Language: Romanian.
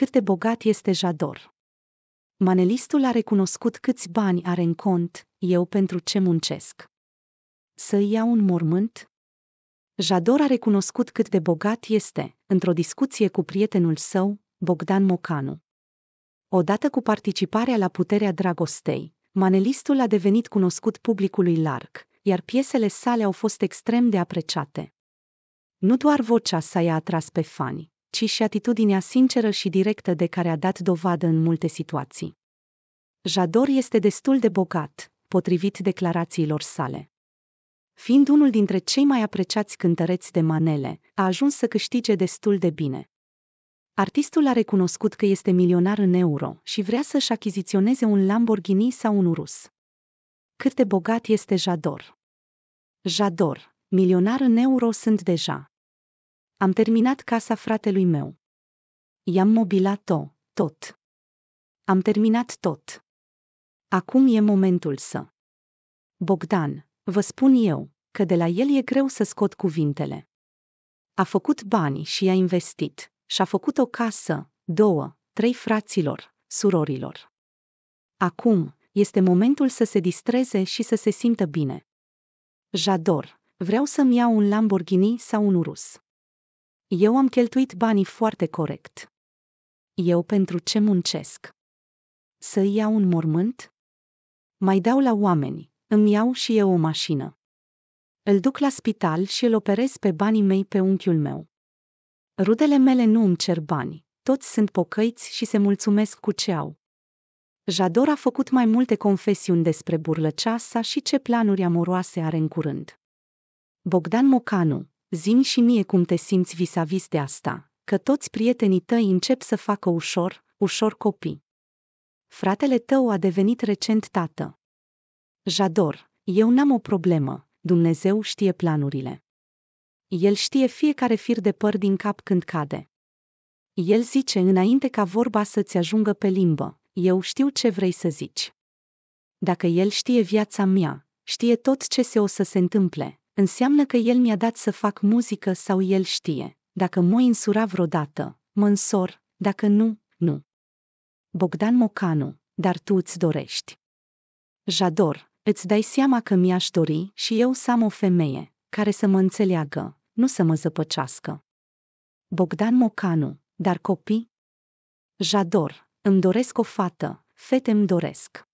cât de bogat este Jador. Manelistul a recunoscut câți bani are în cont, eu pentru ce muncesc. Să-i iau un mormânt? Jador a recunoscut cât de bogat este, într-o discuție cu prietenul său, Bogdan Mocanu. Odată cu participarea la puterea dragostei, manelistul a devenit cunoscut publicului larg, iar piesele sale au fost extrem de apreciate. Nu doar vocea sa i-a atras pe fani, ci și atitudinea sinceră și directă de care a dat dovadă în multe situații. Jador este destul de bogat, potrivit declarațiilor sale. Fiind unul dintre cei mai apreciați cântăreți de manele, a ajuns să câștige destul de bine. Artistul a recunoscut că este milionar în euro și vrea să-și achiziționeze un Lamborghini sau un Urus. Cât de bogat este Jador? Jador, milionar în euro sunt deja, am terminat casa fratelui meu. I-am mobilat-o, tot. Am terminat tot. Acum e momentul să. Bogdan, vă spun eu, că de la el e greu să scot cuvintele. A făcut bani și i-a investit, și-a făcut o casă, două, trei fraților, surorilor. Acum, este momentul să se distreze și să se simtă bine. Jador, vreau să-mi iau un Lamborghini sau un Urus. Eu am cheltuit banii foarte corect. Eu pentru ce muncesc? Să iau un mormânt? Mai dau la oameni, îmi iau și eu o mașină. Îl duc la spital și îl operez pe banii mei pe unchiul meu. Rudele mele nu îmi cer bani, toți sunt pocăiți și se mulțumesc cu ce au. Jador a făcut mai multe confesiuni despre burlăceasa și ce planuri amoroase are în curând. Bogdan Mocanu, Zim și mie cum te simți vis-a-vis de asta, că toți prietenii tăi încep să facă ușor, ușor copii. Fratele tău a devenit recent tată. Jador, eu n-am o problemă, Dumnezeu știe planurile. El știe fiecare fir de păr din cap când cade. El zice înainte ca vorba să-ți ajungă pe limbă, eu știu ce vrei să zici. Dacă el știe viața mea, știe tot ce se o să se întâmple, Înseamnă că el mi-a dat să fac muzică sau el știe, dacă mă insura vreodată, mă însor, dacă nu, nu. Bogdan Mocanu, dar tu îți dorești. Jador, îți dai seama că mi-aș dori și eu să am o femeie, care să mă înțeleagă, nu să mă zăpăcească. Bogdan Mocanu, dar copii? Jador, îmi doresc o fată, fete îmi doresc.